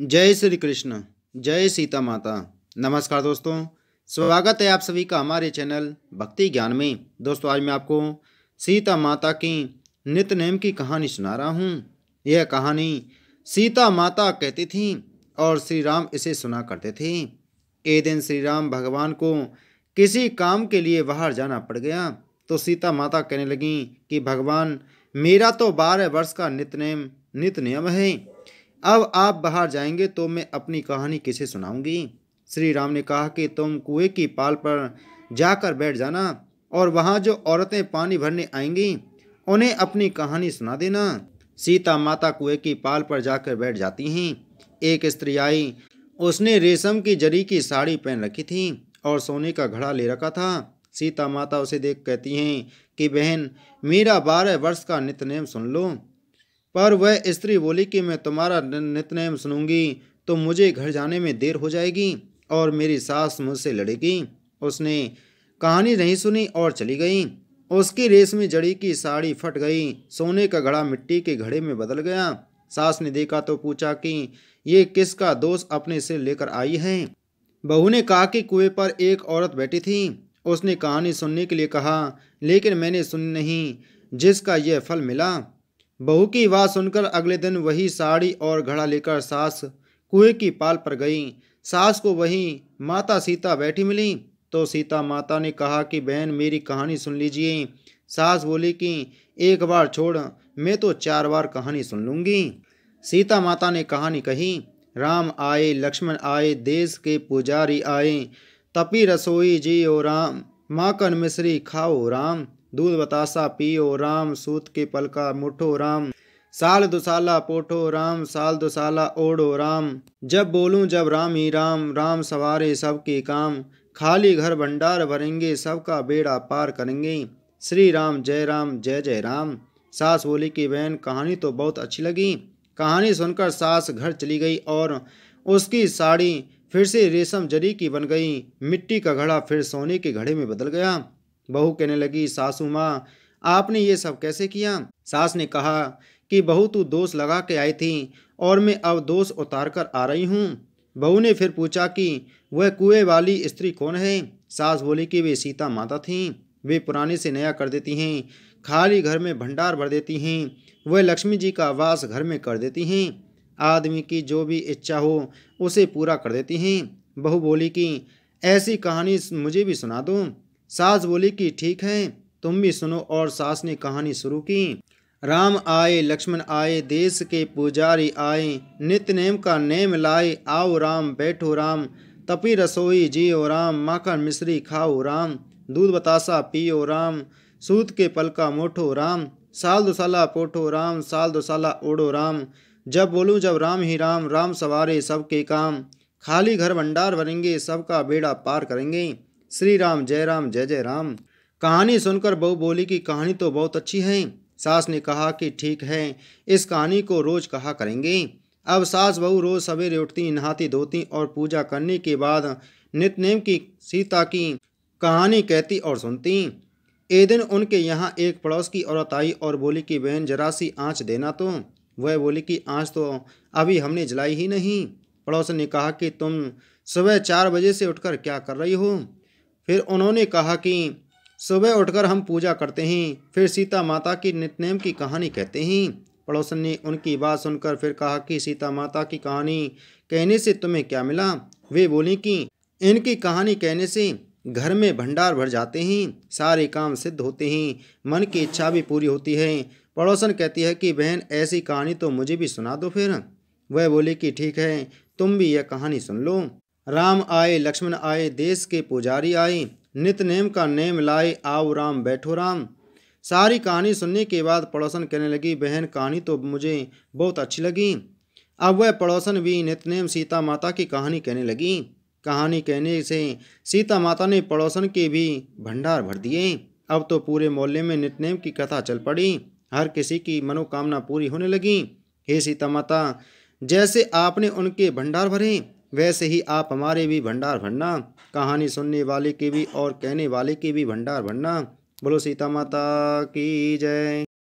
जय श्री कृष्ण जय सीता माता नमस्कार दोस्तों स्वागत है आप सभी का हमारे चैनल भक्ति ज्ञान में दोस्तों आज मैं आपको सीता माता की नित नेम की कहानी सुना रहा हूँ यह कहानी सीता माता कहती थी और श्री राम इसे सुना करते थे एक दिन श्री राम भगवान को किसी काम के लिए बाहर जाना पड़ गया तो सीता माता कहने लगी कि भगवान मेरा तो बारह वर्ष का नित नेम नित नियम है अब आप बाहर जाएंगे तो मैं अपनी कहानी किसे सुनाऊंगी श्री राम ने कहा कि तुम कुएं की पाल पर जाकर बैठ जाना और वहाँ जो औरतें पानी भरने आएंगी उन्हें अपनी कहानी सुना देना सीता माता कुएं की पाल पर जाकर बैठ जाती हैं एक स्त्री आई उसने रेशम की जरी की साड़ी पहन रखी थी और सोने का घड़ा ले रखा था सीता माता उसे देख कहती हैं कि बहन मेरा बारह वर्ष का नित्यनेम सुन लो पर वह स्त्री बोली कि मैं तुम्हारा नितनेम सुनूंगी तो मुझे घर जाने में देर हो जाएगी और मेरी सास मुझसे लड़ेगी उसने कहानी नहीं सुनी और चली गई उसकी रेशमी जड़ी की साड़ी फट गई सोने का घड़ा मिट्टी के घड़े में बदल गया सास ने देखा तो पूछा कि ये किसका दोष अपने से लेकर आई है बहू ने कहा कि कुएं पर एक औरत बैठी थी उसने कहानी सुनने के लिए कहा लेकिन मैंने सुनी नहीं जिसका यह फल मिला बहू की बात सुनकर अगले दिन वही साड़ी और घड़ा लेकर सास कुएं की पाल पर गई सास को वहीं माता सीता बैठी मिली तो सीता माता ने कहा कि बहन मेरी कहानी सुन लीजिए सास बोली कि एक बार छोड़ मैं तो चार बार कहानी सुन लूँगी सीता माता ने कहानी कही राम आए लक्ष्मण आए देश के पुजारी आए तपी रसोई जियो राम माकन मिश्री खाओ राम दूध बतासा पियो राम सूत के पलका मुठो राम साल दुसाला पोठो राम साल दुसाला ओढ़ो राम जब बोलूं जब राम ही राम राम सवारे सबके काम खाली घर भंडार भरेंगे सबका बेड़ा पार करेंगे श्री राम जय राम जय जय राम सास बोली की बहन कहानी तो बहुत अच्छी लगी कहानी सुनकर सास घर चली गई और उसकी साड़ी फिर से रेशम जरी की बन गई मिट्टी का घड़ा फिर सोने के घड़े में बदल गया बहू कहने लगी सासू माँ आपने ये सब कैसे किया सास ने कहा कि बहू तू दोष लगा के आई थी और मैं अब दोष उतार कर आ रही हूँ बहू ने फिर पूछा कि वह कुएं वाली स्त्री कौन है सास बोली कि वे सीता माता थीं वे पुराने से नया कर देती हैं खाली घर में भंडार भर देती हैं वह लक्ष्मी जी का वास घर में कर देती हैं आदमी की जो भी इच्छा हो उसे पूरा कर देती हैं बहू बोली कि ऐसी कहानी मुझे भी सुना दो सास बोली कि ठीक है तुम भी सुनो और सास ने कहानी शुरू की राम आए लक्ष्मण आए देश के पुजारी आए नित्यनेम नेम का नेम लाए आओ राम बैठो राम तपी रसोई जियो राम माखन मिश्री खाओ राम दूध बतासा पियो राम सूत के पलका मोठो राम साल दुसाला पोठो राम साल दुसाला ओढ़ो राम जब बोलूँ जब राम ही राम राम सवारे सबके काम खाली घर भंडार भरेंगे सबका बेड़ा पार करेंगे श्री राम जय राम जय जय राम कहानी सुनकर बहू बोली कि कहानी तो बहुत अच्छी है सास ने कहा कि ठीक है इस कहानी को रोज कहा करेंगे अब सास बहू रोज सवेरे उठती नहाती धोती और पूजा करने के बाद नितनेम की सीता की कहानी कहती और सुनती एक दिन उनके यहाँ एक पड़ोस की औरत आई और बोली कि बहन जरा सी आँच देना तो वह बोली कि आँच तो अभी हमने जलाई ही नहीं पड़ोस ने कहा कि तुम सुबह चार बजे से उठकर क्या कर रही हो फिर उन्होंने कहा कि सुबह उठकर हम पूजा करते हैं फिर सीता माता की नितनेम की कहानी कहते हैं पड़ोसन ने उनकी बात सुनकर फिर कहा कि सीता माता की कहानी कहने से तुम्हें क्या मिला वे बोली कि इनकी कहानी कहने से घर में भंडार भर जाते हैं सारे काम सिद्ध होते हैं मन की इच्छा भी पूरी होती है पड़ोसन कहती है कि बहन ऐसी कहानी तो मुझे भी सुना दो फिर वह बोली कि ठीक है तुम भी यह कहानी सुन लो राम आए लक्ष्मण आए देश के पुजारी आए नित नेम का नेम लाए आओ राम बैठो राम सारी कहानी सुनने के बाद पड़ोसन कहने लगी बहन कहानी तो मुझे बहुत अच्छी लगी अब वह पड़ोसन भी नितनेम सीता माता की कहानी कहने लगी कहानी कहने से सीता माता ने पड़ोसन के भी भंडार भर दिए अब तो पूरे मोहल्ले में नितनेम की कथा चल पड़ी हर किसी की मनोकामना पूरी होने लगी हे सीता माता जैसे आपने उनके भंडार भरे वैसे ही आप हमारे भी भंडार भरना कहानी सुनने वाले के भी और कहने वाले के भी भंडार भरना बोलो सीता माता की जय